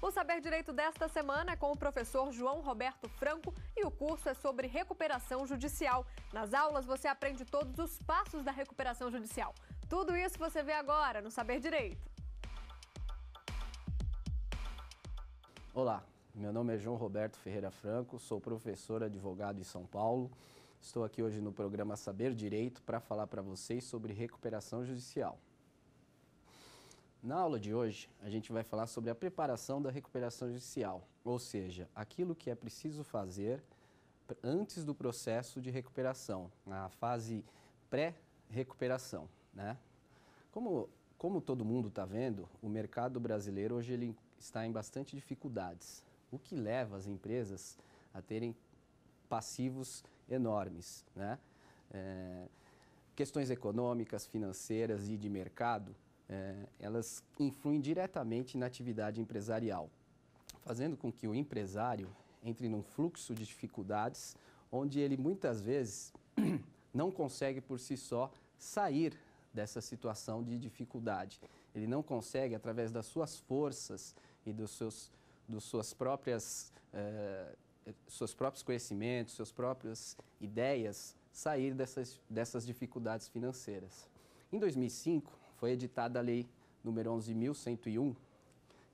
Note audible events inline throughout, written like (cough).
O Saber Direito desta semana é com o professor João Roberto Franco e o curso é sobre recuperação judicial. Nas aulas você aprende todos os passos da recuperação judicial. Tudo isso você vê agora no Saber Direito. Olá, meu nome é João Roberto Ferreira Franco, sou professor advogado em São Paulo. Estou aqui hoje no programa Saber Direito para falar para vocês sobre recuperação judicial. Na aula de hoje, a gente vai falar sobre a preparação da recuperação judicial, ou seja, aquilo que é preciso fazer antes do processo de recuperação, na fase pré-recuperação. Né? Como, como todo mundo está vendo, o mercado brasileiro hoje ele está em bastante dificuldades, o que leva as empresas a terem passivos enormes. Né? É, questões econômicas, financeiras e de mercado é, elas influem diretamente na atividade empresarial, fazendo com que o empresário entre num fluxo de dificuldades onde ele muitas vezes (clears throat) não consegue por si só sair dessa situação de dificuldade. Ele não consegue, através das suas forças e dos seus, dos suas próprias, eh, seus próprios conhecimentos, suas próprias ideias, sair dessas, dessas dificuldades financeiras. Em 2005, foi editada a Lei número 11.101,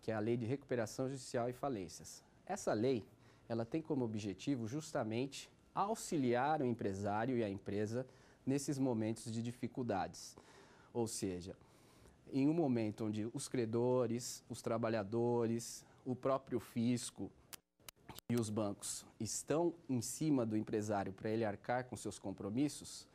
que é a Lei de Recuperação Judicial e Falências. Essa lei, ela tem como objetivo justamente auxiliar o empresário e a empresa nesses momentos de dificuldades. Ou seja, em um momento onde os credores, os trabalhadores, o próprio fisco e os bancos estão em cima do empresário para ele arcar com seus compromissos,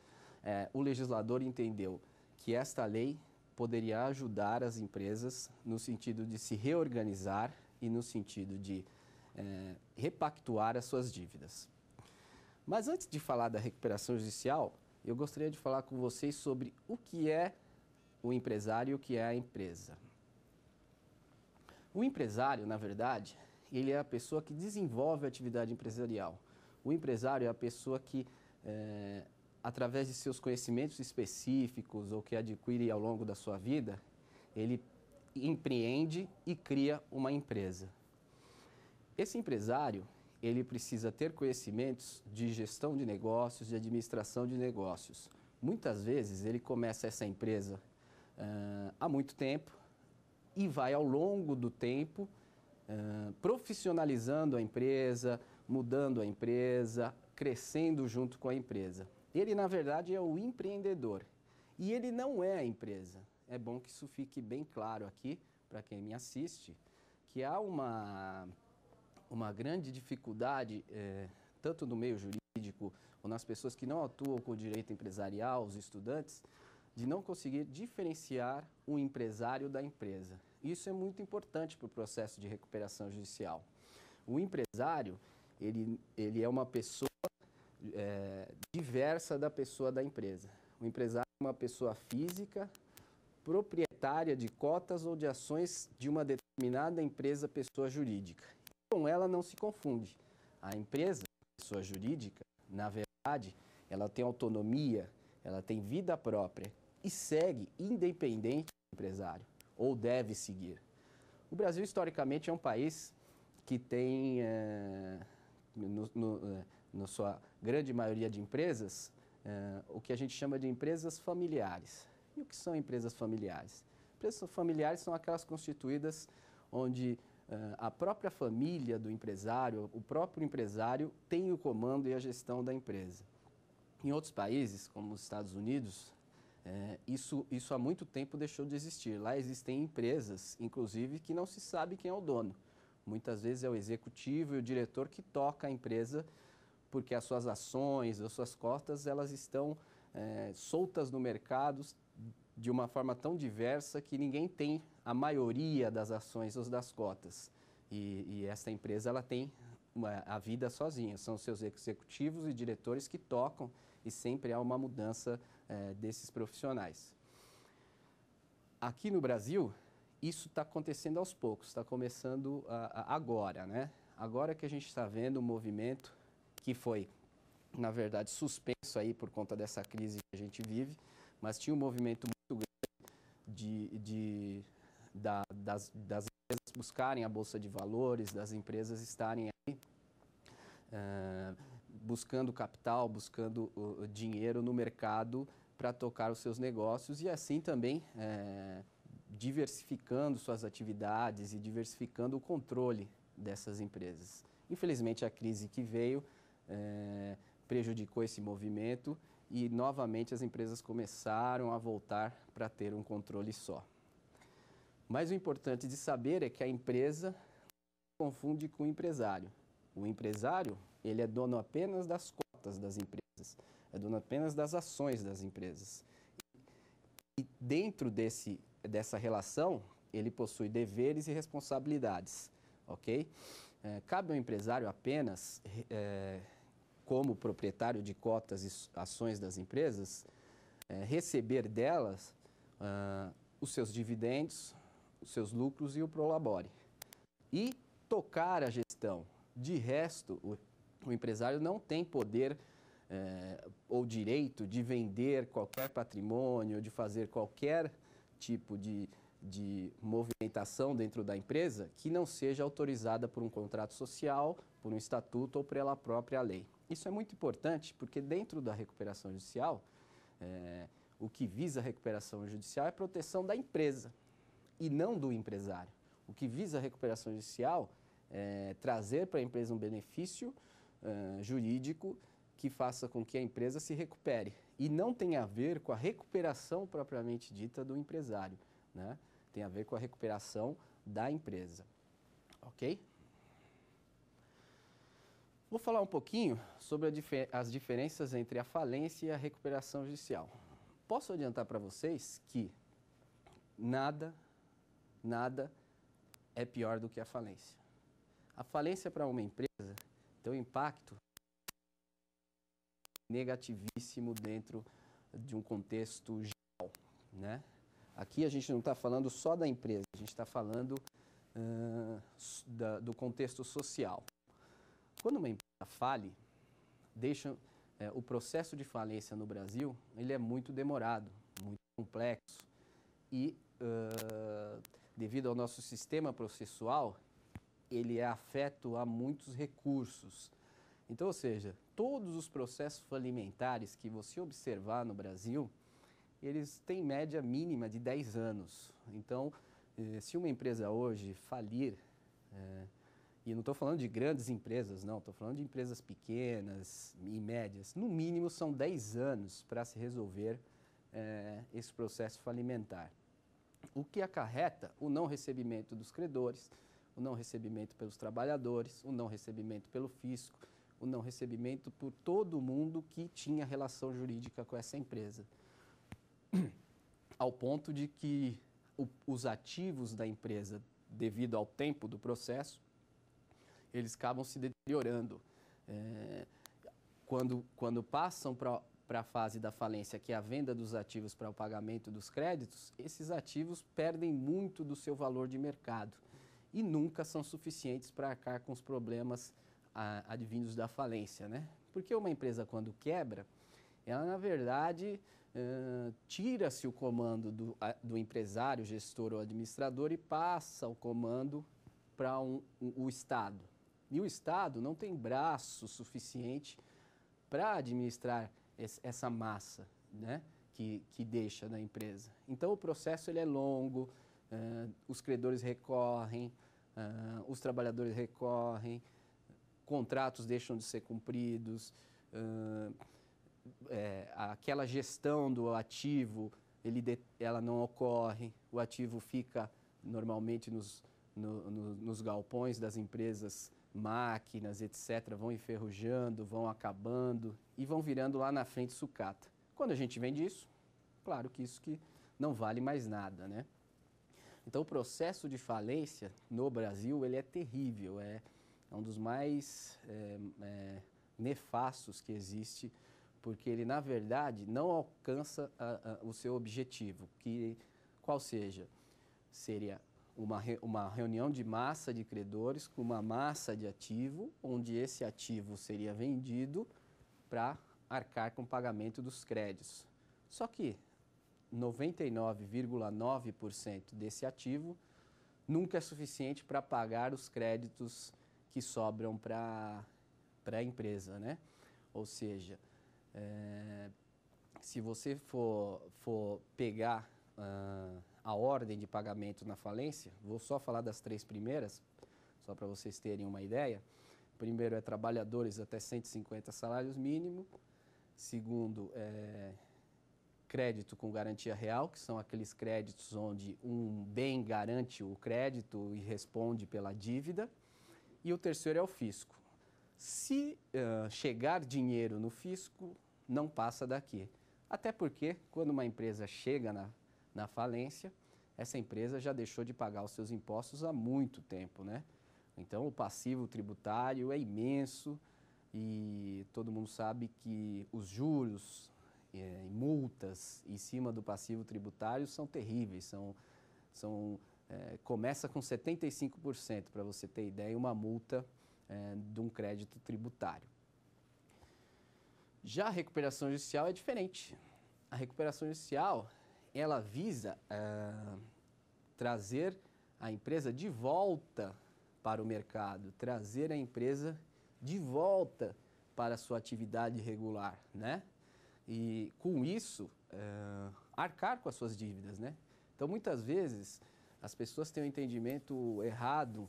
é, o legislador entendeu que esta lei poderia ajudar as empresas no sentido de se reorganizar e no sentido de é, repactuar as suas dívidas. Mas antes de falar da recuperação judicial, eu gostaria de falar com vocês sobre o que é o empresário e o que é a empresa. O empresário, na verdade, ele é a pessoa que desenvolve a atividade empresarial. O empresário é a pessoa que é, através de seus conhecimentos específicos ou que adquire ao longo da sua vida, ele empreende e cria uma empresa. Esse empresário, ele precisa ter conhecimentos de gestão de negócios, de administração de negócios. Muitas vezes ele começa essa empresa uh, há muito tempo e vai ao longo do tempo uh, profissionalizando a empresa, mudando a empresa, crescendo junto com a empresa. Ele, na verdade, é o empreendedor. E ele não é a empresa. É bom que isso fique bem claro aqui, para quem me assiste, que há uma, uma grande dificuldade, é, tanto no meio jurídico, ou nas pessoas que não atuam com o direito empresarial, os estudantes, de não conseguir diferenciar o empresário da empresa. Isso é muito importante para o processo de recuperação judicial. O empresário, ele, ele é uma pessoa é, diversa da pessoa da empresa. O empresário é uma pessoa física, proprietária de cotas ou de ações de uma determinada empresa pessoa jurídica. Com ela não se confunde. A empresa, pessoa jurídica, na verdade, ela tem autonomia, ela tem vida própria e segue independente do empresário, ou deve seguir. O Brasil, historicamente, é um país que tem, é, no, no, é, no sua grande maioria de empresas, é, o que a gente chama de empresas familiares. E o que são empresas familiares? Empresas familiares são aquelas constituídas onde eh, a própria família do empresário, o próprio empresário, tem o comando e a gestão da empresa. Em outros países, como os Estados Unidos, é, isso, isso há muito tempo deixou de existir. Lá existem empresas, inclusive, que não se sabe quem é o dono. Muitas vezes é o executivo e o diretor que toca a empresa porque as suas ações, as suas cotas, elas estão é, soltas no mercado de uma forma tão diversa que ninguém tem a maioria das ações ou das cotas. E, e essa empresa ela tem uma, é, a vida sozinha, são seus executivos e diretores que tocam e sempre há uma mudança é, desses profissionais. Aqui no Brasil, isso está acontecendo aos poucos, está começando a, a, agora, né? Agora que a gente está vendo o movimento que foi, na verdade, suspenso aí por conta dessa crise que a gente vive, mas tinha um movimento muito grande de, de da, das, das empresas buscarem a Bolsa de Valores, das empresas estarem aí. Uh, buscando capital, buscando uh, dinheiro no mercado para tocar os seus negócios e assim também eh, diversificando suas atividades e diversificando o controle dessas empresas. Infelizmente, a crise que veio é, prejudicou esse movimento e novamente as empresas começaram a voltar para ter um controle só. Mas o importante de saber é que a empresa confunde com o empresário. O empresário, ele é dono apenas das cotas das empresas, é dono apenas das ações das empresas. E dentro desse, dessa relação, ele possui deveres e responsabilidades, ok? É, cabe ao empresário apenas é, como proprietário de cotas e ações das empresas, é, receber delas ah, os seus dividendos, os seus lucros e o prolabore. E tocar a gestão. De resto, o, o empresário não tem poder é, ou direito de vender qualquer patrimônio, de fazer qualquer tipo de, de movimentação dentro da empresa que não seja autorizada por um contrato social, por um estatuto ou pela própria lei. Isso é muito importante porque dentro da recuperação judicial, é, o que visa a recuperação judicial é a proteção da empresa e não do empresário. O que visa a recuperação judicial é trazer para a empresa um benefício eh, jurídico que faça com que a empresa se recupere e não tem a ver com a recuperação propriamente dita do empresário, né? tem a ver com a recuperação da empresa. Ok? Vou falar um pouquinho sobre difer as diferenças entre a falência e a recuperação judicial. Posso adiantar para vocês que nada, nada é pior do que a falência. A falência para uma empresa tem um impacto negativíssimo dentro de um contexto geral, né? Aqui a gente não está falando só da empresa, a gente está falando uh, da, do contexto social. Quando uma empresa fale, deixa é, o processo de falência no Brasil ele é muito demorado, muito complexo e uh, devido ao nosso sistema processual ele é afeto a muitos recursos. Então, ou seja, todos os processos falimentares que você observar no Brasil, eles têm média mínima de 10 anos. Então, eh, se uma empresa hoje falir, eh, e não estou falando de grandes empresas, não, estou falando de empresas pequenas e médias. No mínimo, são 10 anos para se resolver é, esse processo falimentar. O que acarreta o não recebimento dos credores, o não recebimento pelos trabalhadores, o não recebimento pelo fisco, o não recebimento por todo mundo que tinha relação jurídica com essa empresa. Ao ponto de que o, os ativos da empresa, devido ao tempo do processo, eles acabam se deteriorando. É, quando, quando passam para a fase da falência, que é a venda dos ativos para o pagamento dos créditos, esses ativos perdem muito do seu valor de mercado e nunca são suficientes para arcar com os problemas a, advindos da falência. Né? Porque uma empresa, quando quebra, ela, na verdade, Uh, tira-se o comando do, do, empresário, gestor ou administrador e passa o comando para um, um, o Estado. E o Estado não tem braço suficiente para administrar essa massa né, que, que deixa na empresa. Então o processo ele é longo, uh, os credores recorrem, uh, os trabalhadores recorrem, contratos deixam de ser cumpridos, uh, é, aquela gestão do ativo ele de, ela não ocorre, o ativo fica normalmente nos, no, no, nos galpões das empresas máquinas, etc., vão enferrujando, vão acabando e vão virando lá na frente sucata. Quando a gente vende isso, claro que isso que não vale mais nada, né? Então o processo de falência no Brasil ele é terrível, é, é, um dos mais é, é, nefastos que existe, porque ele na verdade não alcança a, a, o seu objetivo, que qual seja, seria uma, uma reunião de massa de credores com uma massa de ativo, onde esse ativo seria vendido para arcar com o pagamento dos créditos. Só que 99,9% desse ativo nunca é suficiente para pagar os créditos que sobram para a empresa, né? Ou seja, é, se você for, for pegar uh, a ordem de pagamento na falência, vou só falar das três primeiras, só para vocês terem uma ideia. Primeiro é trabalhadores até 150 salários mínimos Segundo é crédito com garantia real, que são aqueles créditos onde um bem garante o crédito e responde pela dívida. E o terceiro é o fisco. Se uh, chegar dinheiro no fisco, não passa daqui. Até porque, quando uma empresa chega na na falência, essa empresa já deixou de pagar os seus impostos há muito tempo, né? Então, o passivo tributário é imenso e todo mundo sabe que os juros é, e é, multas em cima do passivo tributário são terríveis, são, são é, começa com 75%, para você ter ideia, uma multa é, de um crédito tributário. Já a recuperação judicial é diferente. A recuperação judicial ela visa uh, trazer a empresa de volta para o mercado, trazer a empresa de volta para a sua atividade regular, né? E com isso, uh, arcar com as suas dívidas, né? Então, muitas vezes, as pessoas têm o um entendimento errado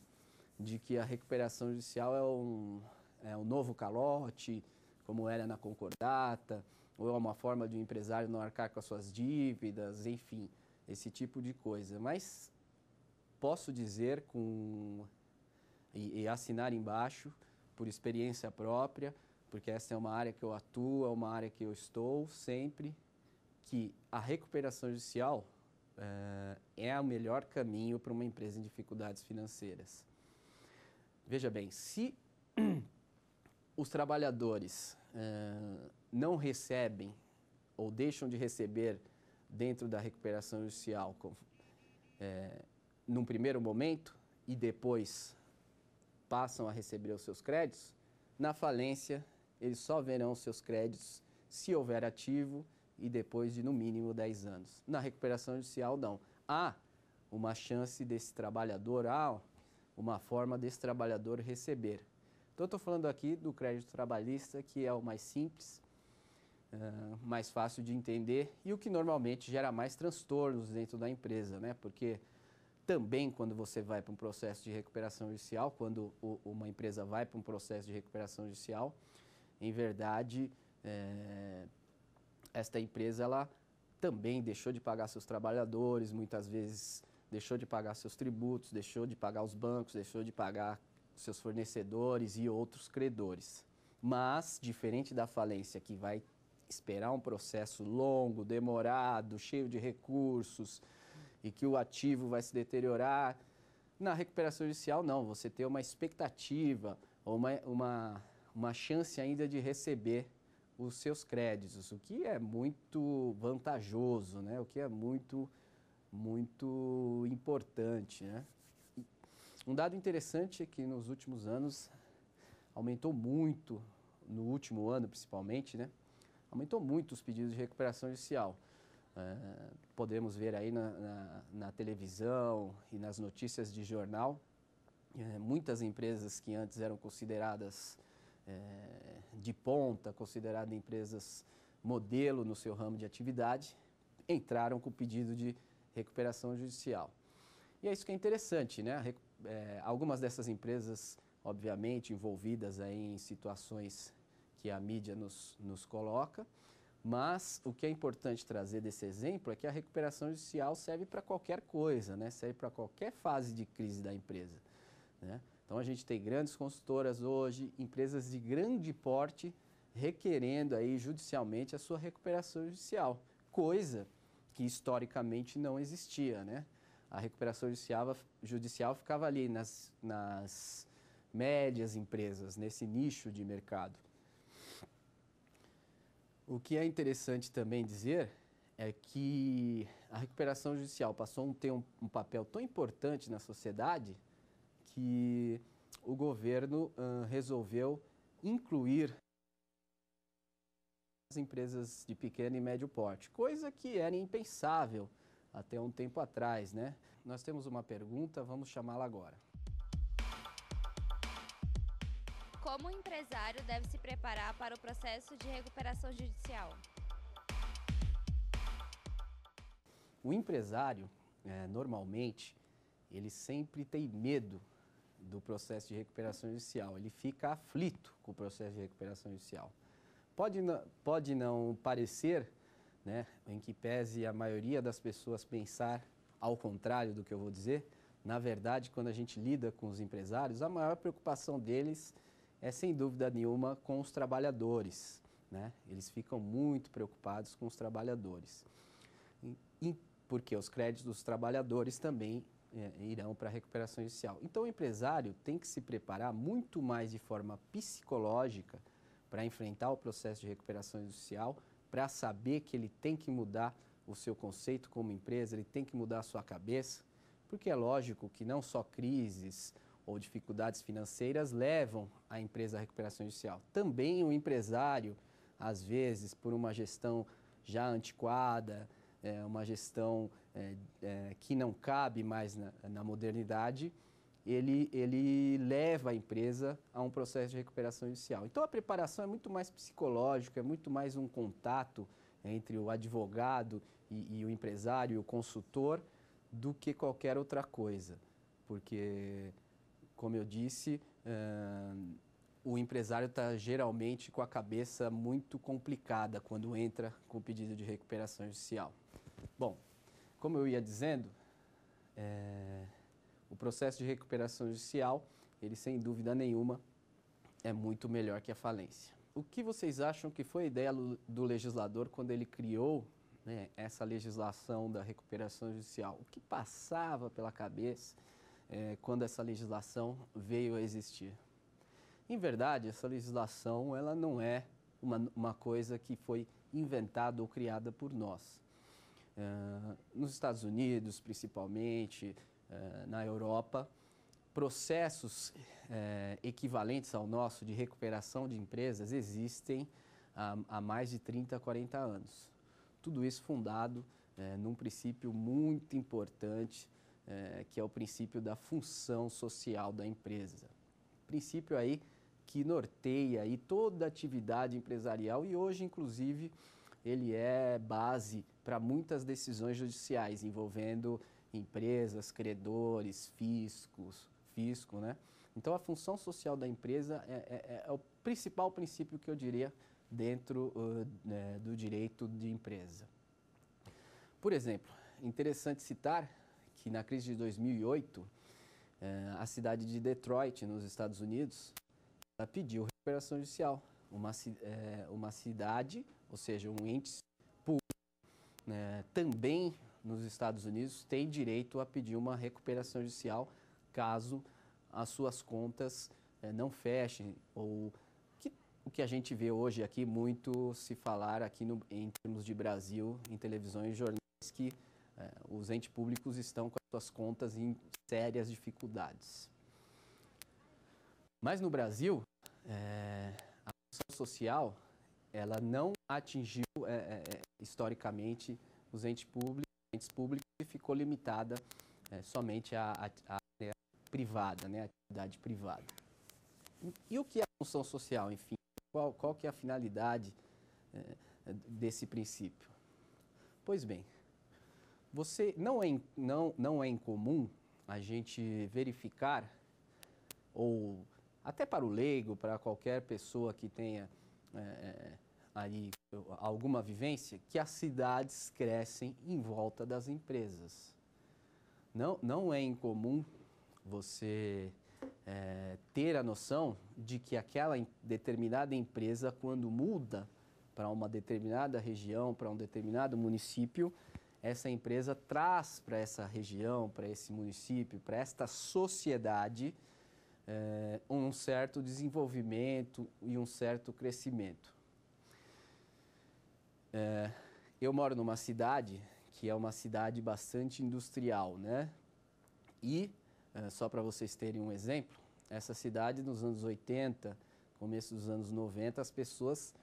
de que a recuperação judicial é um, é um novo calote, como era na concordata, ou é uma forma de um empresário não arcar com as suas dívidas, enfim, esse tipo de coisa. Mas posso dizer com e, e assinar embaixo por experiência própria, porque essa é uma área que eu atuo, é uma área que eu estou sempre, que a recuperação judicial eh, é o melhor caminho para uma empresa em dificuldades financeiras. Veja bem, se (clears throat) os trabalhadores eh, não recebem ou deixam de receber dentro da recuperação judicial é, num primeiro momento e depois passam a receber os seus créditos, na falência eles só verão os seus créditos se houver ativo e depois de no mínimo 10 anos. Na recuperação judicial, não. Há uma chance desse trabalhador, há uma forma desse trabalhador receber. Então, estou falando aqui do crédito trabalhista, que é o mais simples, mais fácil de entender e o que normalmente gera mais transtornos dentro da empresa, né? Porque também quando você vai para um processo de recuperação judicial, quando o, uma empresa vai para um processo de recuperação judicial, em verdade, é, esta empresa ela também deixou de pagar seus trabalhadores, muitas vezes deixou de pagar seus tributos, deixou de pagar os bancos, deixou de pagar seus fornecedores e outros credores. Mas, diferente da falência que vai esperar um processo longo, demorado, cheio de recursos e que o ativo vai se deteriorar. Na recuperação judicial, não, você tem uma expectativa ou uma, uma, uma chance ainda de receber os seus créditos, o que é muito vantajoso, né? o que é muito, muito importante. Né? Um dado interessante é que nos últimos anos aumentou muito, no último ano principalmente, né? aumentou muito os pedidos de recuperação judicial. É, podemos ver aí na, na, na, televisão e nas notícias de jornal, é, muitas empresas que antes eram consideradas é, de ponta, consideradas empresas modelo no seu ramo de atividade, entraram com pedido de recuperação judicial. E é isso que é interessante, né? é, algumas dessas empresas, obviamente, envolvidas aí em situações que a mídia nos, nos coloca. Mas o que é importante trazer desse exemplo é que a recuperação judicial serve para qualquer coisa, né? serve para qualquer fase de crise da empresa. Né? Então a gente tem grandes consultoras hoje, empresas de grande porte requerendo aí judicialmente a sua recuperação judicial, coisa que historicamente não existia. Né? A recuperação judicial, judicial ficava ali nas, nas médias empresas, nesse nicho de mercado. O que é interessante também dizer é que a recuperação judicial passou a ter um, um papel tão importante na sociedade que o governo resolveu incluir as empresas de pequeno e médio porte, coisa que era impensável até um tempo atrás, né? Nós temos uma pergunta, vamos chamá-la agora. como o empresário deve se preparar para o processo de recuperação judicial? O empresário, é, normalmente, ele sempre tem medo do processo de recuperação judicial, ele fica aflito com o processo de recuperação judicial. Pode não, pode não parecer, né, em que pese a maioria das pessoas pensar ao contrário do que eu vou dizer, na verdade, quando a gente lida com os empresários, a maior preocupação deles é sem dúvida nenhuma com os trabalhadores. Né? Eles ficam muito preocupados com os trabalhadores, e, porque os créditos dos trabalhadores também é, irão para a recuperação judicial. Então, o empresário tem que se preparar muito mais de forma psicológica para enfrentar o processo de recuperação judicial, para saber que ele tem que mudar o seu conceito como empresa, ele tem que mudar a sua cabeça, porque é lógico que não só crises ou dificuldades financeiras levam a empresa à recuperação judicial. Também o empresário, às vezes, por uma gestão já antiquada, é, uma gestão é, é, que não cabe mais na, na, modernidade, ele, ele leva a empresa a um processo de recuperação judicial. Então a preparação é muito mais psicológica, é muito mais um contato entre o advogado e, e o empresário, o consultor, do que qualquer outra coisa. Porque como eu disse, uh, o empresário está geralmente com a cabeça muito complicada quando entra com o pedido de recuperação judicial. Bom, como eu ia dizendo, é, o processo de recuperação judicial, ele sem dúvida nenhuma é muito melhor que a falência. O que vocês acham que foi a ideia do legislador quando ele criou né, essa legislação da recuperação judicial? O que passava pela cabeça é, quando essa legislação veio a existir. Em verdade, essa legislação ela não é uma, uma coisa que foi inventada ou criada por nós. É, nos Estados Unidos, principalmente, é, na Europa, processos é, equivalentes ao nosso de recuperação de empresas existem há, há mais de 30, 40 anos. Tudo isso fundado é, num princípio muito importante é, que é o princípio da função social da empresa. Princípio aí que norteia aí toda atividade empresarial e hoje, inclusive, ele é base para muitas decisões judiciais envolvendo empresas, credores, fiscos, fisco, né? Então, a função social da empresa é, é, é, é o principal princípio que eu diria dentro uh, né, do direito de empresa. Por exemplo, interessante citar que na crise de 2008, eh, a cidade de Detroit, nos Estados Unidos, pediu recuperação judicial. Uma, eh, uma cidade, ou seja, um ente público, né, também nos Estados Unidos tem direito a pedir uma recuperação judicial caso as suas contas eh, não fechem ou o que a gente vê hoje aqui muito se falar aqui no, em termos de Brasil em televisão e jornais que é, os entes públicos estão com as suas contas em sérias dificuldades. Mas no Brasil, é, a ação social ela não atingiu é, é, é, historicamente os entes públicos, entes públicos e ficou limitada é, somente à área privada, né, à atividade privada. E, e o que é a função social, enfim? Qual, qual que é a finalidade desse princípio? Pois bem, você não é, não, não é incomum a gente verificar, ou até para o leigo, para qualquer pessoa que tenha é, é, aí alguma vivência, que as cidades crescem em volta das empresas. Não, não é incomum você é, ter a noção de que aquela determinada empresa, quando muda para uma determinada região, para um determinado município, essa empresa traz para essa região, para esse município, para esta sociedade é, um certo desenvolvimento e um certo crescimento. É, eu moro numa cidade que é uma cidade bastante industrial, né? E, é, só para vocês terem um exemplo, essa cidade nos anos 80, começo dos anos 90, as pessoas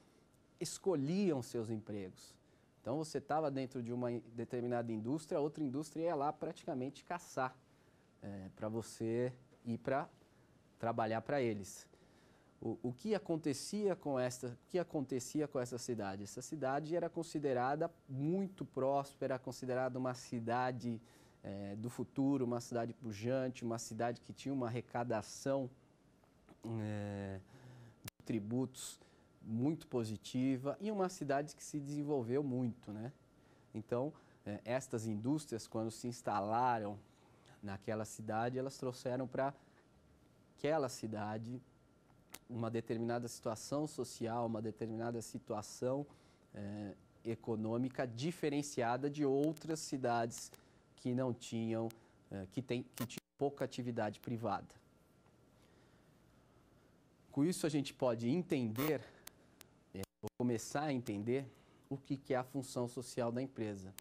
escolhiam seus empregos então você estava dentro de uma determinada indústria, outra indústria ia lá praticamente caçar é, para você ir para trabalhar para eles. O, o, que acontecia com esta, o que acontecia com essa cidade? Essa cidade era considerada muito próspera, considerada uma cidade é, do futuro, uma cidade pujante, uma cidade que tinha uma arrecadação é, de tributos muito positiva e uma cidade que se desenvolveu muito, né? Então, é, estas indústrias, quando se instalaram naquela cidade, elas trouxeram para aquela cidade uma determinada situação social, uma determinada situação é, econômica diferenciada de outras cidades que não tinham, é, que, tem, que tinham pouca atividade privada. Com isso, a gente pode entender começar a entender o que, que é a função social da empresa.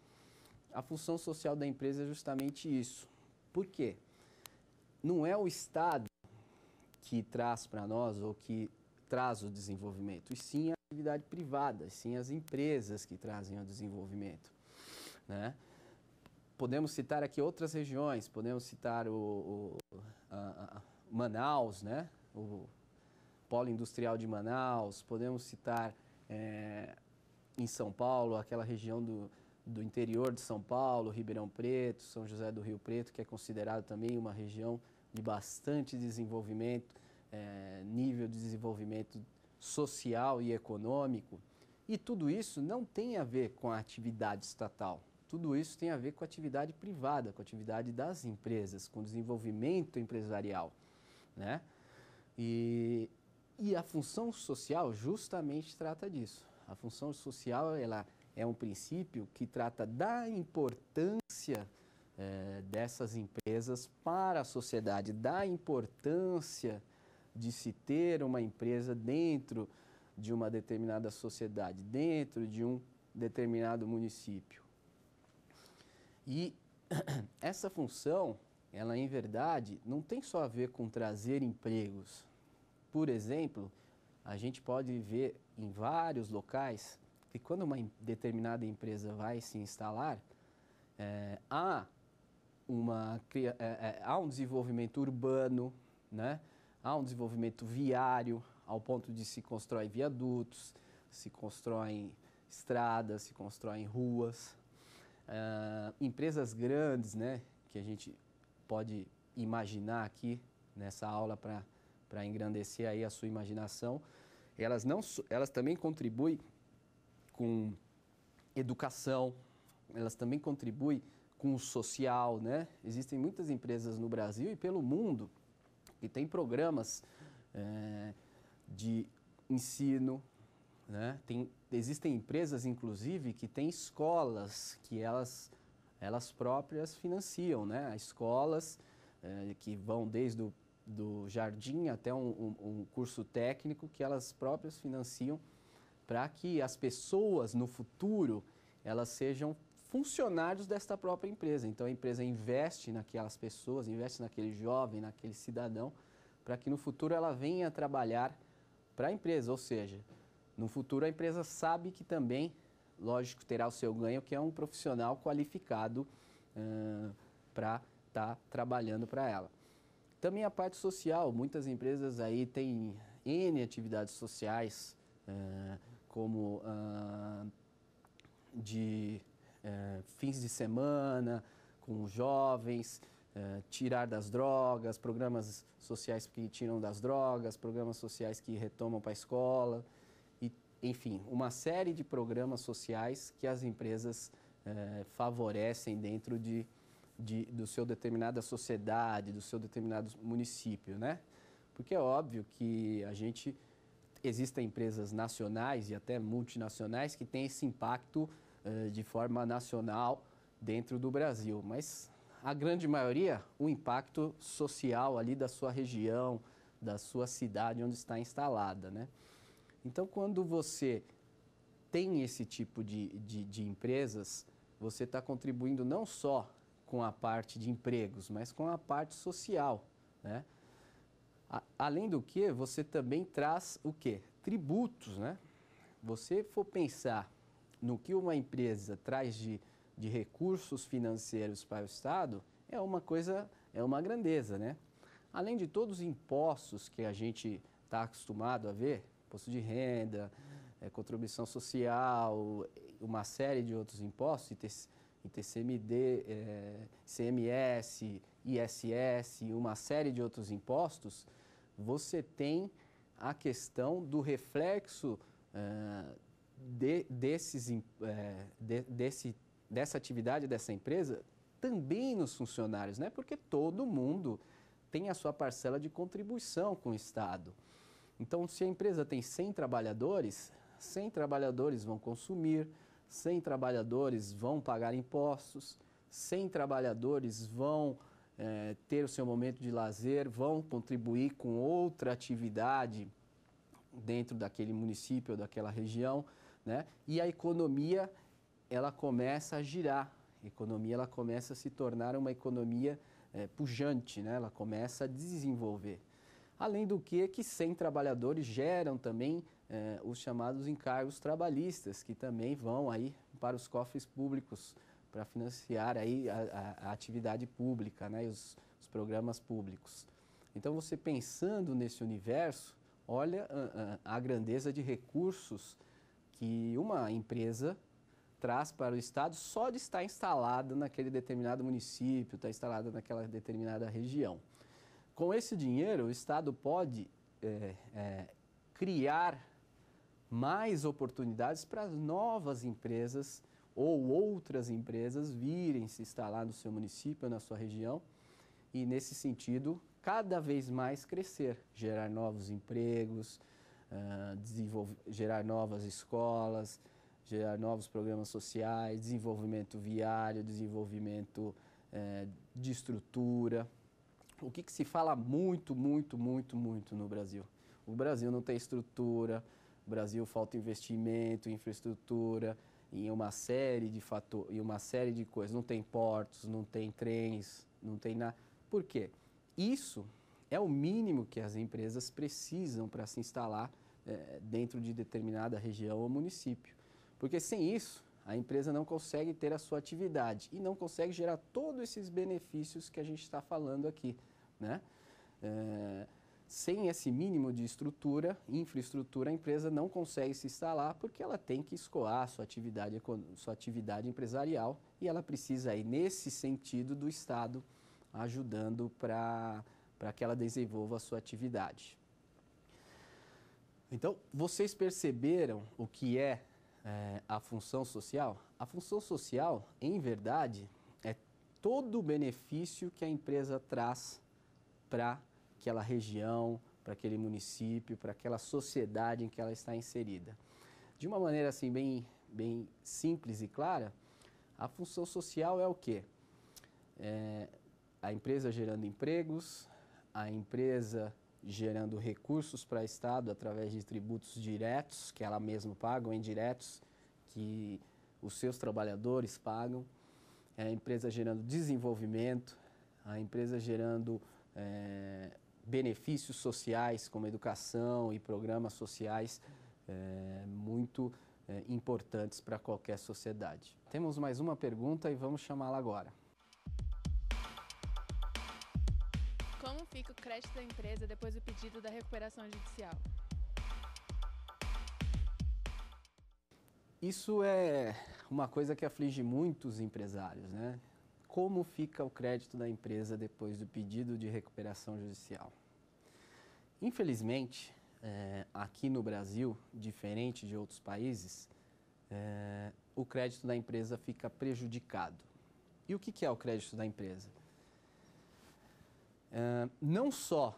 A função social da empresa é justamente isso. Por quê? Não é o Estado que traz para nós ou que traz o desenvolvimento, e sim a atividade privada, sim as empresas que trazem o desenvolvimento. Né? Podemos citar aqui outras regiões, podemos citar o, o a, a Manaus, né? o polo industrial de Manaus, podemos citar é, em São Paulo, aquela região do, do interior de São Paulo, Ribeirão Preto, São José do Rio Preto, que é considerado também uma região de bastante desenvolvimento, é, nível de desenvolvimento social e econômico. E tudo isso não tem a ver com a atividade estatal. Tudo isso tem a ver com a atividade privada, com a atividade das empresas, com o desenvolvimento empresarial. Né? E e a função social justamente trata disso. A função social ela é um princípio que trata da importância é, dessas empresas para a sociedade, da importância de se ter uma empresa dentro de uma determinada sociedade, dentro de um determinado município. E (clears throat) essa função, ela em verdade não tem só a ver com trazer empregos, por exemplo, a gente pode ver em vários locais que quando uma determinada empresa vai se instalar, é, há, uma, é, é, há um desenvolvimento urbano, né? há um desenvolvimento viário, ao ponto de se constrói viadutos, se constroem estradas, se constroem ruas. É, empresas grandes, né, que a gente pode imaginar aqui nessa aula para para engrandecer aí a sua imaginação. Elas, não, elas também contribuem com educação, elas também contribuem com o social, né? Existem muitas empresas no Brasil e pelo mundo que têm programas é, de ensino, né? Tem, existem empresas, inclusive, que têm escolas que elas, elas próprias financiam, né? Escolas é, que vão desde o do jardim até um, um, um curso técnico que elas próprias financiam para que as pessoas no futuro elas sejam funcionários desta própria empresa. Então a empresa investe naquelas pessoas, investe naquele jovem, naquele cidadão, para que no futuro ela venha trabalhar para a empresa. Ou seja, no futuro a empresa sabe que também, lógico, terá o seu ganho, que é um profissional qualificado uh, para estar tá trabalhando para ela. Também a parte social, muitas empresas aí têm N atividades sociais, é, como ah, de é, fins de semana, com jovens, é, tirar das drogas, programas sociais que tiram das drogas, programas sociais que retomam para a escola, e, enfim, uma série de programas sociais que as empresas favorecem dentro de de, do seu determinada sociedade, do seu determinado município, né? Porque é óbvio que a gente existem empresas nacionais e até multinacionais que têm esse impacto uh, de forma nacional dentro do Brasil, mas a grande maioria o impacto social ali da sua região, da sua cidade onde está instalada, né? Então, quando você tem esse tipo de, de, de empresas, você está contribuindo não só com a parte de empregos, mas com a parte social. Né? A, além do que, você também traz o que? Tributos, né? Você for pensar no que uma empresa traz de, de recursos financeiros para o Estado, é uma coisa, é uma grandeza, né? Além de todos os impostos que a gente está acostumado a ver, imposto de renda, é, contribuição social, uma série de outros impostos, TCMD, eh, CMS, ISS e uma série de outros impostos, você tem a questão do reflexo eh, de, desses, eh, de, desse, dessa atividade dessa empresa também nos funcionários, né? porque todo mundo tem a sua parcela de contribuição com o Estado. Então, se a empresa tem 100 trabalhadores, 100 trabalhadores vão consumir, sem trabalhadores vão pagar impostos, sem trabalhadores vão é, ter o seu momento de lazer, vão contribuir com outra atividade dentro daquele município ou daquela região, né? E a economia ela começa a girar, a economia ela começa a se tornar uma economia é, pujante, né? Ela começa a desenvolver. Além do que, que sem trabalhadores geram também eh, os chamados encargos trabalhistas, que também vão aí para os cofres públicos para financiar aí a, a, a, atividade pública, né, os, os programas públicos. Então você pensando nesse universo, olha a, a grandeza de recursos que uma empresa traz para o Estado só de estar instalada naquele determinado município, está instalada naquela determinada região. Com esse dinheiro, o Estado pode é, é, criar mais oportunidades para as novas empresas ou outras empresas virem se instalar no seu município ou na sua região e, nesse sentido, cada vez mais crescer, gerar novos empregos, ah, gerar novas escolas, gerar novos programas sociais, desenvolvimento viário, desenvolvimento eh, de estrutura. O que, que se fala muito, muito, muito, muito no Brasil? O Brasil não tem estrutura, Brasil falta investimento, infraestrutura, em uma série de fator, e uma série de coisas. Não tem portos, não tem trens, não tem nada. Por quê? Isso é o mínimo que as empresas precisam para se instalar é, dentro de determinada região ou município. Porque sem isso, a empresa não consegue ter a sua atividade e não consegue gerar todos esses benefícios que a gente está falando aqui. Né? É, sem esse mínimo de estrutura, infraestrutura, a empresa não consegue se instalar porque ela tem que escoar sua atividade, sua atividade empresarial e ela precisa, aí, nesse sentido, do Estado ajudando para que ela desenvolva a sua atividade. Então, vocês perceberam o que é, é a função social? A função social, em verdade, é todo o benefício que a empresa traz para aquela região, para aquele município, para aquela sociedade em que ela está inserida. De uma maneira assim bem, bem simples e clara, a função social é o quê? É a empresa gerando empregos, a empresa gerando recursos para o Estado através de tributos diretos, que ela mesma paga, ou indiretos, que os seus trabalhadores pagam, é a empresa gerando desenvolvimento, a empresa gerando é, benefícios sociais, como educação e programas sociais é, muito é, importantes para qualquer sociedade. Temos mais uma pergunta e vamos chamá-la agora. Como fica o crédito da empresa depois do pedido da recuperação judicial? Isso é uma coisa que aflige muitos empresários, né? como fica o crédito da empresa depois do pedido de recuperação judicial. Infelizmente, é, aqui no Brasil, diferente de outros países, é, o crédito da empresa fica prejudicado. E o que, que é o crédito da empresa? É, não só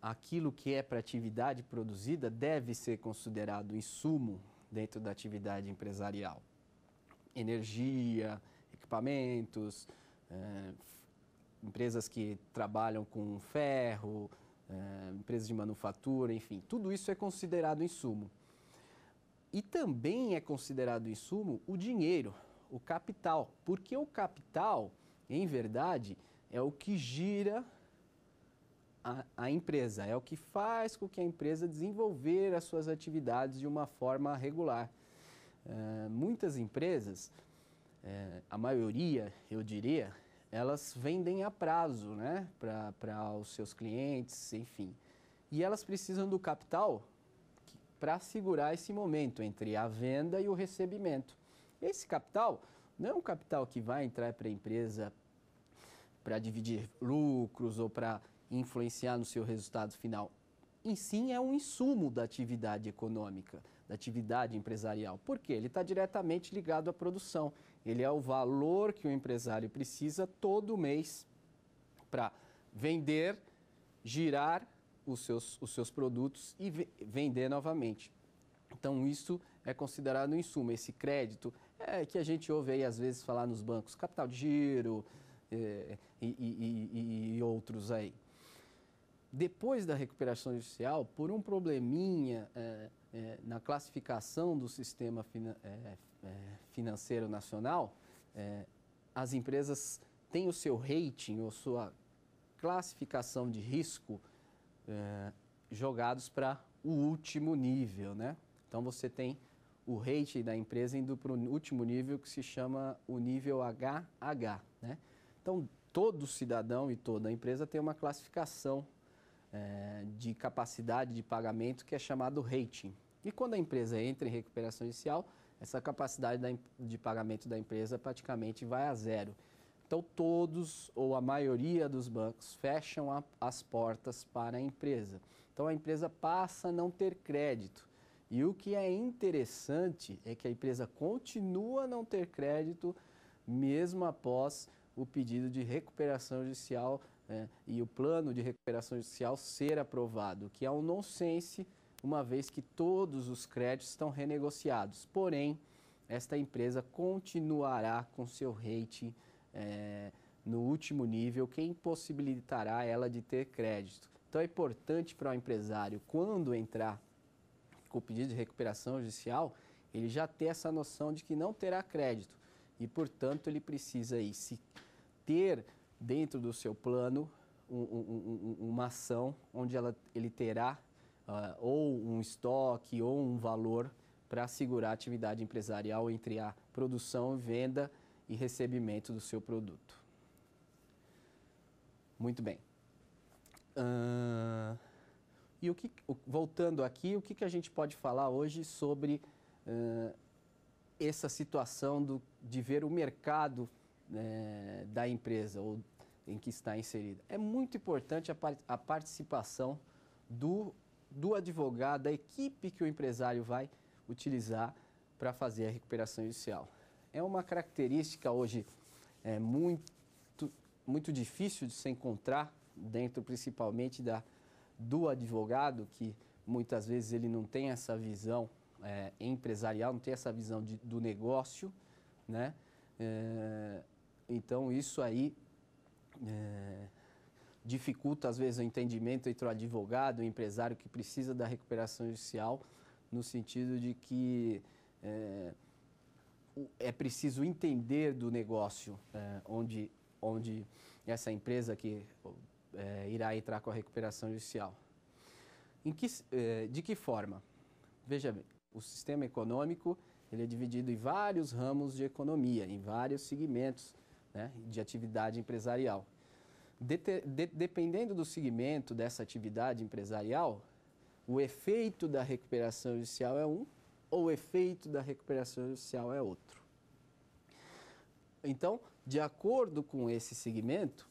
aquilo que é para atividade produzida deve ser considerado insumo dentro da atividade empresarial. Energia, equipamentos, é, empresas que trabalham com ferro, é, empresas de manufatura, enfim, tudo isso é considerado insumo. E também é considerado insumo o dinheiro, o capital, porque o capital, em verdade, é o que gira a, a, empresa, é o que faz com que a empresa desenvolver as suas atividades de uma forma regular. É, muitas empresas é, a maioria, eu diria, elas vendem a prazo né, para pra os seus clientes, enfim. E elas precisam do capital para segurar esse momento entre a venda e o recebimento. Esse capital não é um capital que vai entrar para a empresa para dividir lucros ou para influenciar no seu resultado final. Em sim, é um insumo da atividade econômica, da atividade empresarial, porque ele está diretamente ligado à produção ele é o valor que o empresário precisa todo mês para vender, girar os seus, os seus produtos e vender novamente. Então, isso é considerado um insumo. Esse crédito é que a gente ouve aí, às vezes, falar nos bancos, capital de giro é, e, e, e, e outros aí depois da recuperação judicial, por um probleminha é, é, na classificação do sistema fina, é, é, financeiro nacional, é, as empresas têm o seu rating ou sua classificação de risco é, jogados para o último nível, né? Então você tem o rating da empresa indo para o último nível que se chama o nível HH, né? Então todo cidadão e toda empresa tem uma classificação é, de capacidade de pagamento que é chamado rating. E quando a empresa entra em recuperação inicial, essa capacidade da, de pagamento da empresa praticamente vai a zero. Então, todos ou a maioria dos bancos fecham a, as portas para a empresa. Então, a empresa passa a não ter crédito. E o que é interessante é que a empresa continua a não ter crédito mesmo após o pedido de recuperação judicial né, e o plano de recuperação judicial ser aprovado, que é um nonsense uma vez que todos os créditos estão renegociados. Porém, esta empresa continuará com seu rating é, no último nível, que impossibilitará ela de ter crédito. Então, é importante para o empresário, quando entrar com o pedido de recuperação judicial, ele já ter essa noção de que não terá crédito e, portanto, ele precisa aí, se ter dentro do seu plano um, um, um, uma ação onde ela, ele terá uh, ou um estoque ou um valor para segurar a atividade empresarial entre a produção, venda e recebimento do seu produto. Muito bem. Uh, e o que, voltando aqui, o que, que a gente pode falar hoje sobre uh, essa situação do, de ver o mercado né, da empresa ou em que está inserida? É muito importante a, a participação do do advogado, da equipe que o empresário vai utilizar para fazer a recuperação judicial. É uma característica hoje é, muito, muito difícil de se encontrar dentro principalmente da, do advogado, que muitas vezes ele não tem essa visão é, empresarial, não tem essa visão de, do negócio, né? É, então isso aí é, dificulta às vezes o entendimento entre o advogado e o empresário que precisa da recuperação judicial, no sentido de que é, é preciso entender do negócio é, onde, onde essa empresa que é, irá entrar com a recuperação judicial. Em que, é, de que forma? Veja bem, o sistema econômico ele é dividido em vários ramos de economia, em vários segmentos né, de atividade empresarial de, de, dependendo do segmento dessa atividade empresarial, o efeito da recuperação judicial é um ou o efeito da recuperação judicial é outro. Então, de acordo com esse segmento,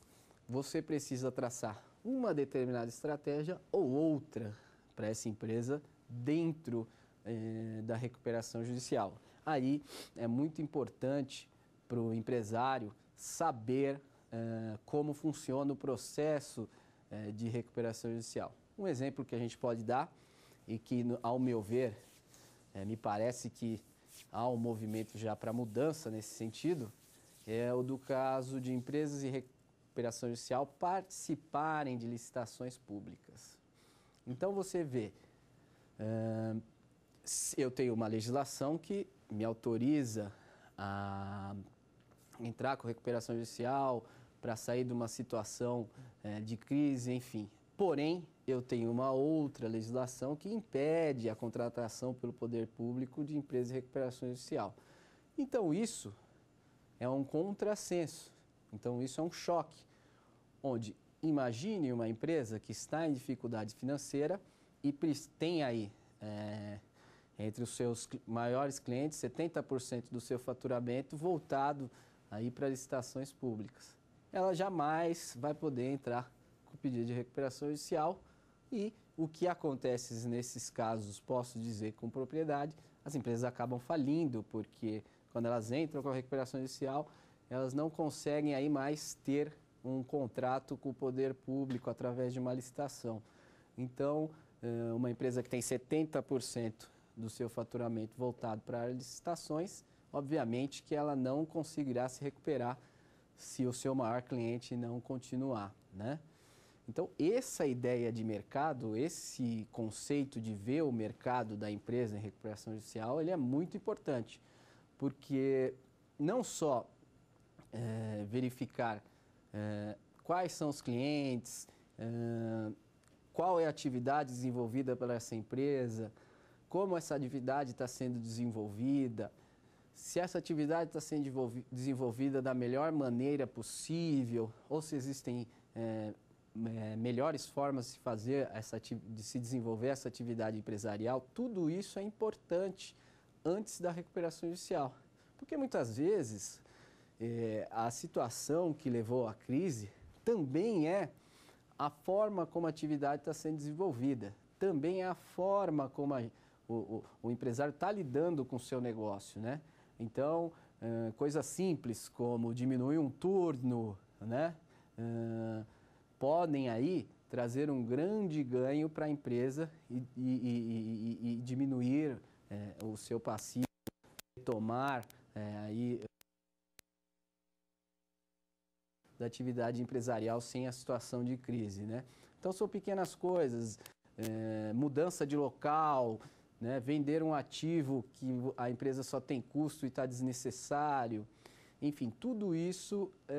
você precisa traçar uma determinada estratégia ou outra para essa empresa dentro eh, da recuperação judicial. Aí é muito importante para o empresário saber eh, como funciona o processo eh, de recuperação judicial. Um exemplo que a gente pode dar e que, ao meu ver, eh, me parece que há um movimento já para mudança nesse sentido, é o do caso de empresas de recuperação judicial participarem de licitações públicas. Então você vê, eu tenho uma legislação que me autoriza a entrar com recuperação judicial, para sair de uma situação é, de crise, enfim. Porém, eu tenho uma outra legislação que impede a contratação pelo poder público de empresas de recuperação judicial. Então, isso é um contrassenso. Então, isso é um choque, onde imagine uma empresa que está em dificuldade financeira e tem aí é, entre os seus maiores clientes 70% do seu faturamento voltado aí para licitações públicas ela jamais vai poder entrar com pedido de recuperação judicial e o que acontece nesses casos, posso dizer com propriedade, as empresas acabam falindo, porque quando elas entram com a recuperação judicial, elas não conseguem aí mais ter um contrato com o poder público através de uma licitação. Então, eh, uma empresa que tem 70% do seu faturamento voltado para licitações, obviamente que ela não conseguirá se recuperar se o seu maior cliente não continuar, né? Então, essa ideia de mercado, esse conceito de ver o mercado da empresa em recuperação judicial, ele é muito importante, porque não só é, verificar é, quais são os clientes, é, qual é a atividade desenvolvida pela essa empresa, como essa atividade está sendo desenvolvida, se essa atividade está sendo desenvolvida da melhor maneira possível, ou se existem é, é melhores formas de fazer essa de se desenvolver essa atividade empresarial, tudo isso é importante antes da recuperação judicial, porque muitas vezes é, a situação que levou à crise também é a forma como a atividade está sendo desenvolvida, também é a forma como a, o, o, o empresário está lidando com o seu negócio, né? Então, eh, coisas simples como diminuir um turno, né? Eh, podem aí trazer um grande ganho para a empresa e, e, e, e diminuir é, o seu passivo, tomar é, aí da atividade empresarial sem a situação de crise, né? Então são pequenas coisas, é, mudança de local, né? vender um ativo que a empresa só tem custo e está desnecessário. Enfim, tudo isso é,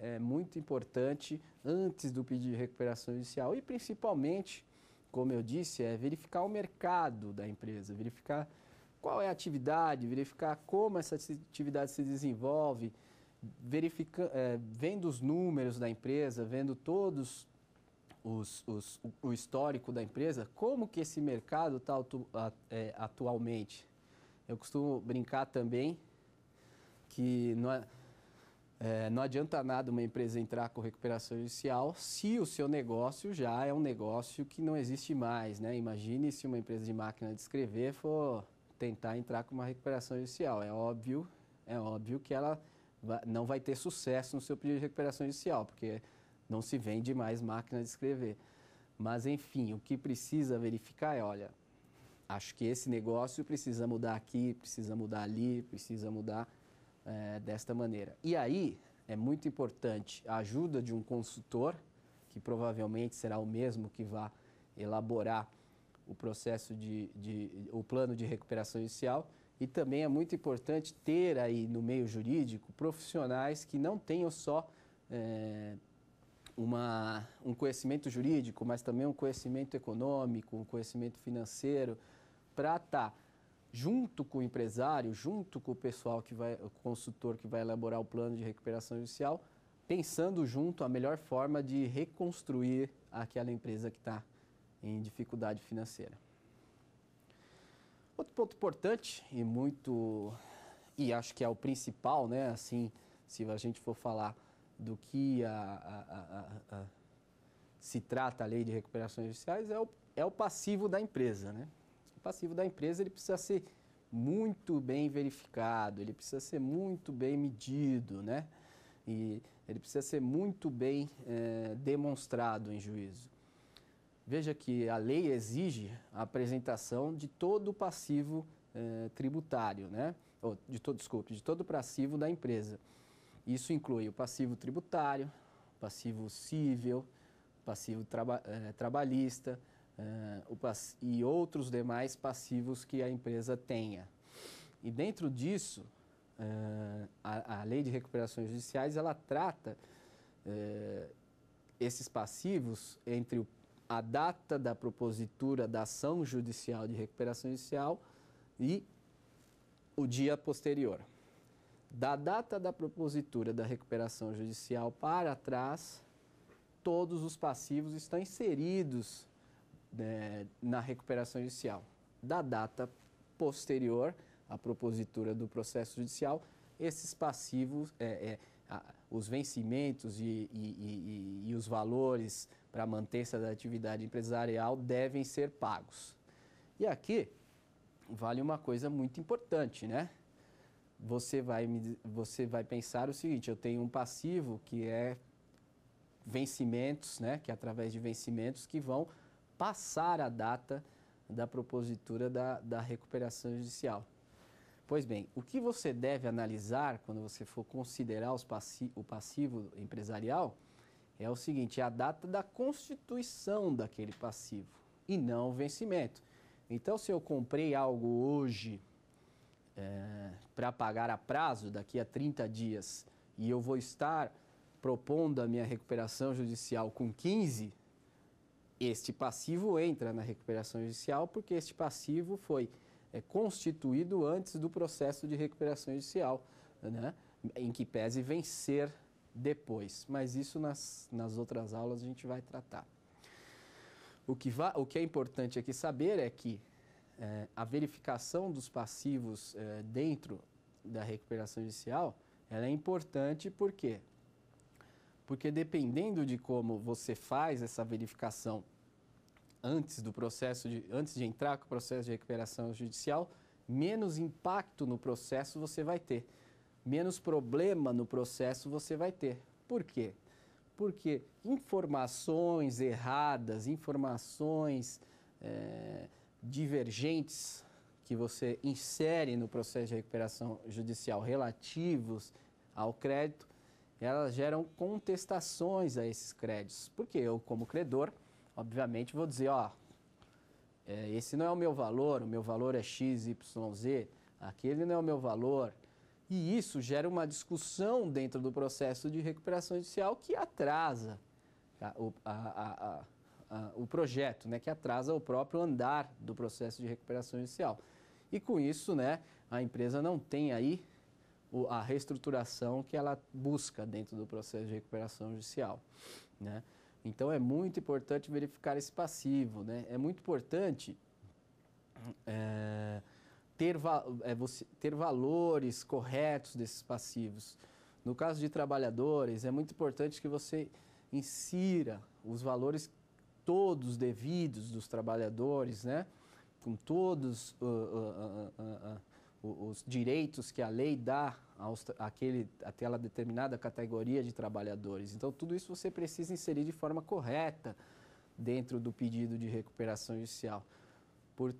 é, é, é, muito importante antes do pedido de recuperação judicial e, principalmente, como eu disse, é verificar o mercado da empresa, verificar qual é a atividade, verificar como essa atividade se desenvolve, verifica, é, vendo os números da empresa, vendo todos os, os, o histórico da empresa, como que esse mercado está atu, é, atualmente. Eu costumo brincar também que não, é, é, não adianta nada uma empresa entrar com recuperação judicial se o seu negócio já é um negócio que não existe mais. Né? Imagine se uma empresa de máquina de escrever for tentar entrar com uma recuperação judicial. É óbvio, é óbvio que ela não vai ter sucesso no seu pedido de recuperação judicial, porque não se vende mais máquina de escrever. Mas, enfim, o que precisa verificar é, olha, acho que esse negócio precisa mudar aqui, precisa mudar ali, precisa mudar é, desta maneira. E aí é muito importante a ajuda de um consultor, que provavelmente será o mesmo que vá elaborar o processo de, de o plano de recuperação inicial. E também é muito importante ter aí no meio jurídico profissionais que não tenham só eh, uma, um conhecimento jurídico, mas também um conhecimento econômico, um conhecimento financeiro, para estar tá junto com o empresário, junto com o pessoal que vai, o consultor que vai elaborar o plano de recuperação judicial, pensando junto a melhor forma de reconstruir aquela empresa que está em dificuldade financeira. Outro ponto importante e muito e acho que é o principal, né? Assim, se a gente for falar do que a, a, a, se trata a lei de recuperações judiciais é o, é o passivo da empresa. Né? O passivo da empresa ele precisa ser muito bem verificado, ele precisa ser muito bem medido, né? e ele precisa ser muito bem é, demonstrado em juízo. Veja que a lei exige a apresentação de todo o passivo é, tributário, né? Ou, de todo, desculpe, de todo o passivo da empresa. Isso inclui o passivo tributário, passivo civil, passivo traba, eh, trabalhista eh, pass e outros demais passivos que a empresa tenha. E dentro disso, eh, a, a, lei de recuperações judiciais ela trata esses passivos entre o, a data da propositura da ação judicial de recuperação judicial e o dia posterior. Da data da propositura da recuperação judicial para trás, todos os passivos estão inseridos né, na recuperação judicial. Da data posterior à propositura do processo judicial, esses passivos, é, é, a, os vencimentos e, e, e, e os valores para a manutenção da atividade empresarial devem ser pagos. E aqui vale uma coisa muito importante, né? você vai, me, você vai pensar o seguinte: eu tenho um passivo que é vencimentos, né, que é através de vencimentos que vão passar a data da propositura da, da recuperação judicial. Pois bem, o que você deve analisar quando você for considerar passi o passivo empresarial é o seguinte: é a data da constituição daquele passivo e não o vencimento. Então, se eu comprei algo hoje é, para pagar a prazo daqui a 30 dias e eu vou estar propondo a minha recuperação judicial com 15, este passivo entra na recuperação judicial porque este passivo foi é, constituído antes do processo de recuperação judicial, né? em que pese vencer depois. Mas isso nas, nas outras aulas a gente vai tratar. O que, va, o que é importante aqui saber é que é, a verificação dos passivos é, dentro da recuperação judicial, ela é importante por quê? Porque dependendo de como você faz essa verificação antes do processo de, antes de entrar com o processo de recuperação judicial, menos impacto no processo você vai ter, menos problema no processo você vai ter. Por quê? Porque informações erradas, informações é, divergentes que você insere no processo de recuperação judicial relativos ao crédito, elas geram contestações a esses créditos. Porque eu, como credor, obviamente vou dizer, ó, é, esse não é o meu valor, o meu valor é X, Y, Z, aquele não é o meu valor. E isso gera uma discussão dentro do processo de recuperação judicial que atrasa a, a, a, o projeto, né, que atrasa o próprio andar do processo de recuperação inicial. E com isso, né, a empresa não tem aí o, a reestruturação que ela busca dentro do processo de recuperação judicial. Né? Então é muito importante verificar esse passivo, né? é muito importante é, ter, é, você, ter valores corretos desses passivos. No caso de trabalhadores, é muito importante que você insira os valores todos devidos dos trabalhadores, né? com todos uh, uh, uh, os direitos que a lei dá aos, àquele, àquela determinada categoria de trabalhadores. Então, tudo isso você precisa inserir de forma correta dentro do pedido de recuperação judicial, por,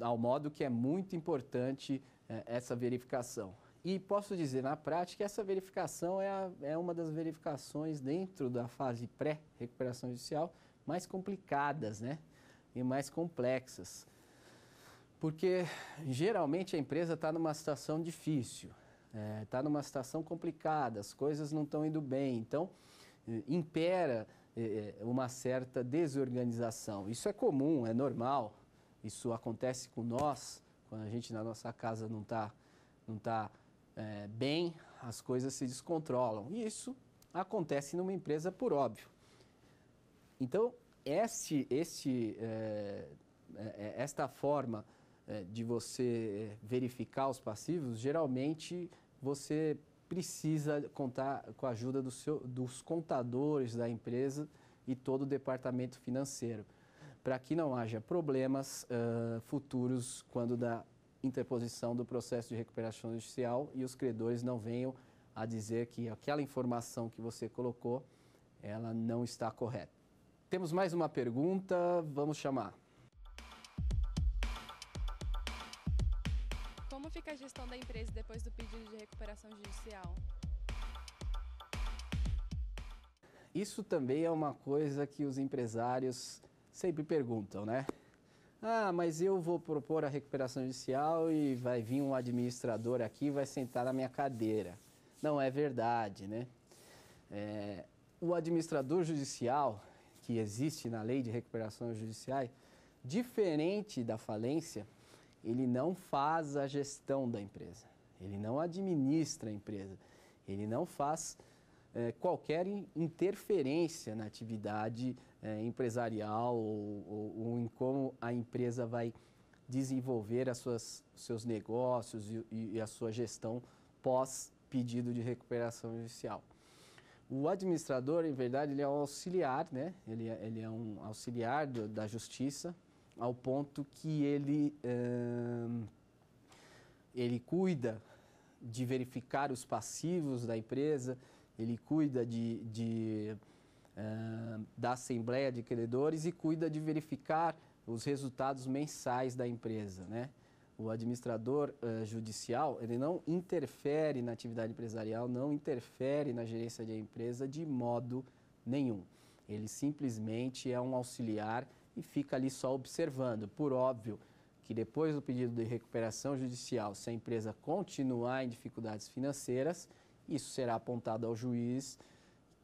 ao modo que é muito importante eh, essa verificação. E posso dizer na prática essa verificação é, a, é uma das verificações dentro da fase pré-recuperação judicial mais complicadas, né? E mais complexas. Porque geralmente a empresa está numa situação difícil, está é, tá numa situação complicada, as coisas não estão indo bem. Então, eh, impera é, uma certa desorganização. Isso é comum, é normal, isso acontece com nós, quando a gente na nossa casa não está não tá, é, bem, as coisas se descontrolam. E isso acontece numa empresa por óbvio. Então, é, esta forma de você verificar os passivos, geralmente você precisa contar com a ajuda do seu, dos contadores da empresa e todo o departamento financeiro, para que não haja problemas uh, futuros quando da interposição do processo de recuperação judicial e os credores não venham a dizer que aquela informação que você colocou, ela não está correta. Temos mais uma pergunta, vamos chamar. Como fica a gestão da empresa depois do pedido de recuperação judicial? Isso também é uma coisa que os empresários sempre perguntam, né? Ah, mas eu vou propor a recuperação judicial e vai vir um administrador aqui e vai sentar na minha cadeira. Não é verdade, né? É, o administrador judicial que existe na lei de recuperações judiciais, diferente da falência, ele não faz a gestão da empresa, ele não administra a empresa, ele não faz é, qualquer interferência na atividade é, empresarial ou, ou, ou, em como a empresa vai desenvolver as suas, seus negócios e, e a sua gestão pós pedido de recuperação judicial. O administrador, em verdade, ele é um auxiliar, né? Ele, é, ele é um auxiliar do, da justiça, ao ponto que ele, hum, ele cuida de verificar os passivos da empresa, ele cuida de, de hum, da assembleia de credores e cuida de verificar os resultados mensais da empresa, né? o administrador uh, judicial ele não interfere na atividade empresarial, não interfere na gerência da empresa de modo nenhum. Ele simplesmente é um auxiliar e fica ali só observando. Por óbvio que depois do pedido de recuperação judicial, se a empresa continuar em dificuldades financeiras, isso será apontado ao juiz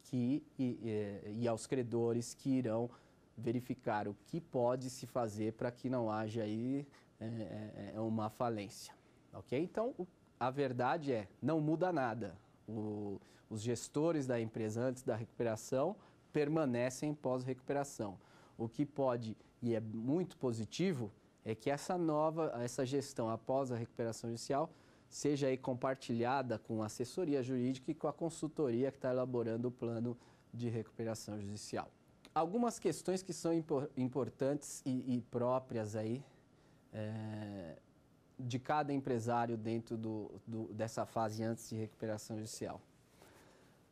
que, e, e, e aos credores que irão verificar o que pode se fazer para que não haja aí é, é, é uma falência. Ok? Então, a verdade é, não muda nada. O, os gestores da empresa antes da recuperação permanecem pós-recuperação. O que pode, e é muito positivo, é que essa nova, essa gestão após a recuperação judicial seja aí compartilhada com a assessoria jurídica e com a consultoria que está elaborando o plano de recuperação judicial. Algumas questões que são importantes e, e próprias aí é, de cada empresário dentro do, do, dessa fase antes de recuperação judicial?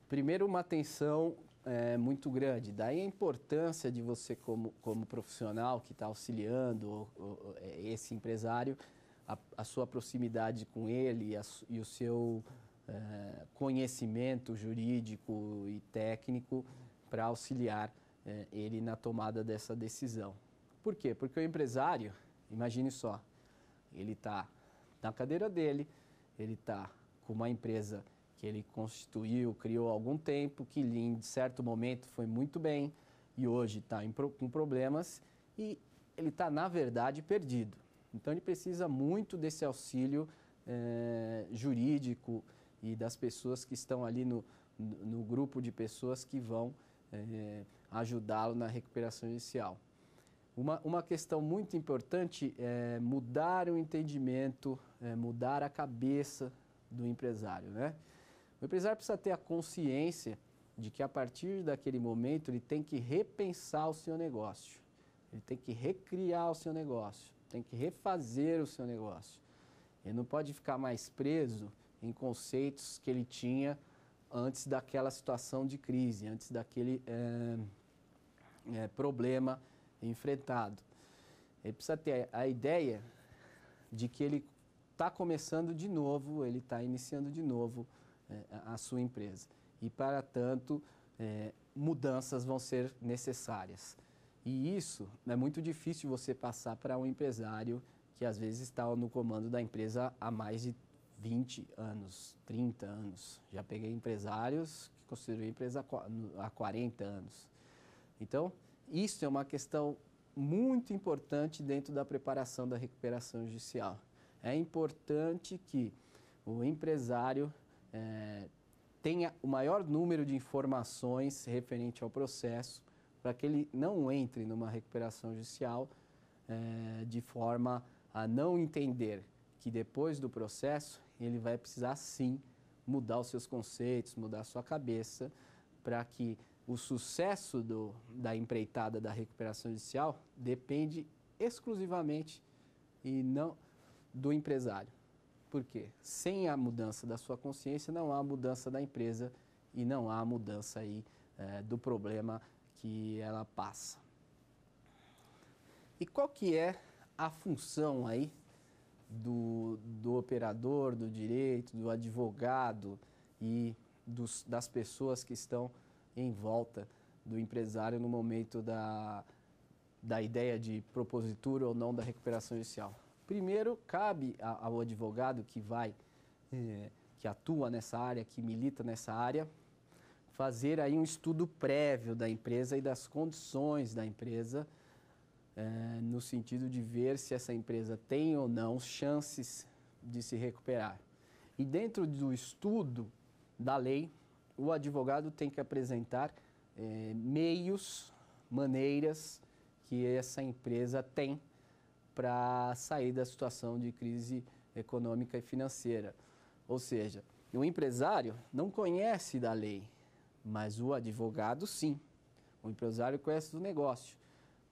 Primeiro, uma atenção é, muito grande. Daí a importância de você, como, como profissional que está auxiliando ou, ou, é, esse empresário, a, a, sua proximidade com ele a, e o seu é, conhecimento jurídico e técnico para auxiliar é, ele na tomada dessa decisão. Por quê? Porque o empresário Imagine só, ele está na cadeira dele, ele está com uma empresa que ele constituiu, criou há algum tempo, que em certo momento foi muito bem e hoje está com problemas e ele está, na verdade, perdido. Então, ele precisa muito desse auxílio eh, jurídico e das pessoas que estão ali no, no grupo de pessoas que vão eh, ajudá-lo na recuperação inicial. Uma, uma questão muito importante é mudar o entendimento, é mudar a cabeça do empresário. Né? O empresário precisa ter a consciência de que a partir daquele momento ele tem que repensar o seu negócio, ele tem que recriar o seu negócio, tem que refazer o seu negócio. Ele não pode ficar mais preso em conceitos que ele tinha antes daquela situação de crise, antes daquele é, é, problema enfrentado. Ele precisa ter a ideia de que ele está começando de novo, ele está iniciando de novo é, a sua empresa. E, para tanto, é, mudanças vão ser necessárias. E isso é muito difícil você passar para um empresário que às vezes está no comando da empresa há mais de 20 anos, 30 anos. Já peguei empresários que construíram a empresa há 40 anos. Então, isso é uma questão muito importante dentro da preparação da recuperação judicial. É importante que o empresário é, tenha o maior número de informações referente ao processo para que ele não entre numa recuperação judicial é, de forma a não entender que depois do processo ele vai precisar sim mudar os seus conceitos, mudar a sua cabeça para que o sucesso do, da empreitada da recuperação judicial depende exclusivamente e não do empresário. Por quê? Sem a mudança da sua consciência, não há mudança da empresa e não há mudança aí é, do problema que ela passa. E qual que é a função aí do, do operador do direito, do advogado e dos, das pessoas que estão em volta do empresário no momento da, da ideia de propositura ou não da recuperação judicial. Primeiro, cabe ao advogado que vai, é, que atua nessa área, que milita nessa área, fazer aí um estudo prévio da empresa e das condições da empresa, é, no sentido de ver se essa empresa tem ou não chances de se recuperar. E dentro do estudo da lei, o advogado tem que apresentar é, meios, maneiras que essa empresa tem para sair da situação de crise econômica e financeira. Ou seja, o empresário não conhece da lei, mas o advogado sim. O empresário conhece do negócio,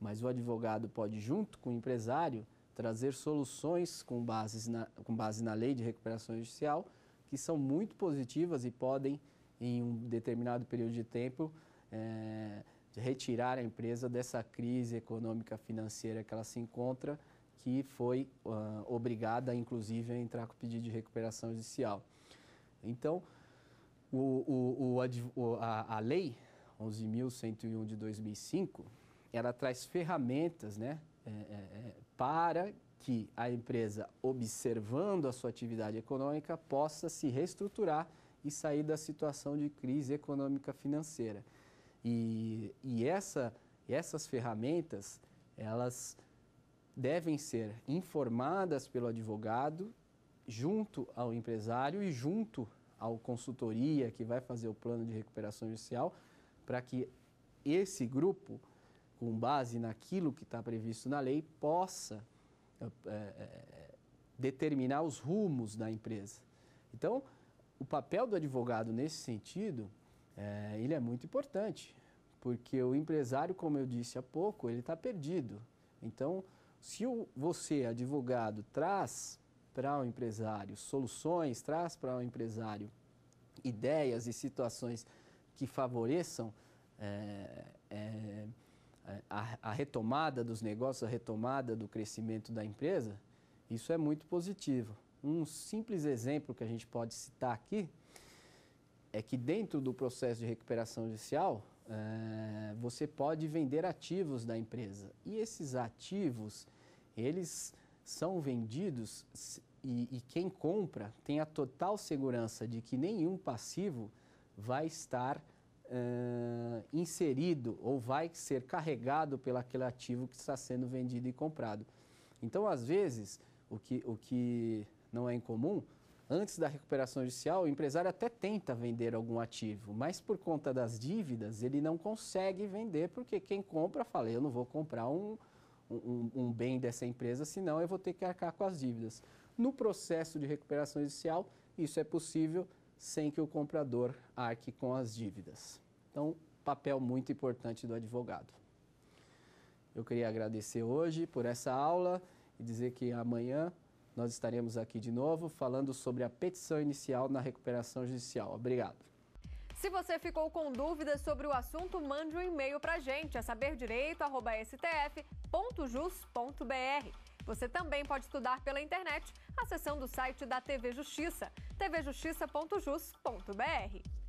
mas o advogado pode, junto com o empresário, trazer soluções com, base na, com base na lei de recuperação judicial que são muito positivas e podem em um determinado período de tempo, é, de retirar a empresa dessa crise econômica financeira que ela se encontra, que foi uh, obrigada, inclusive, a entrar com pedido de recuperação judicial. Então, o, o, o, a, a lei 11.101 de 2005, ela traz ferramentas né, é, é, é, para que a empresa, observando a sua atividade econômica, possa se reestruturar e sair da situação de crise econômica financeira. E, e essa, essas ferramentas, elas devem ser informadas pelo advogado junto ao empresário e junto ao consultoria que vai fazer o plano de recuperação judicial para que esse grupo, com base naquilo que está previsto na lei, possa é, é, determinar os rumos da empresa. Então, o papel do advogado nesse sentido, é, ele é muito importante, porque o empresário, como eu disse há pouco, ele está perdido. Então, se o, você, advogado, traz para o um empresário soluções, traz para o um empresário ideias e situações que favoreçam é, é, a, a, retomada dos negócios, a retomada do crescimento da empresa, isso é muito positivo. Um simples exemplo que a gente pode citar aqui é que dentro do processo de recuperação judicial, é, você pode vender ativos da empresa. E esses ativos, eles são vendidos e, e quem compra tem a total segurança de que nenhum passivo vai estar eh, inserido ou vai ser carregado pelo aquele ativo que está sendo vendido e comprado. Então, às vezes, o que, o que não é incomum, antes da recuperação judicial, o empresário até tenta vender algum ativo, mas por conta das dívidas, ele não consegue vender, porque quem compra fala, eu não vou comprar um, um, um bem dessa empresa, senão eu vou ter que arcar com as dívidas. No processo de recuperação judicial, isso é possível sem que o comprador arque com as dívidas. Então, papel muito importante do advogado. Eu queria agradecer hoje por essa aula e dizer que amanhã nós estaremos aqui de novo falando sobre a petição inicial na recuperação judicial. Obrigado. Se você ficou com dúvidas sobre o assunto, mande um e-mail para a gente, a saberdireito.stf.jus.br. Você também pode estudar pela internet, acessando o site da TV Justiça, tvjustiça.jus.br.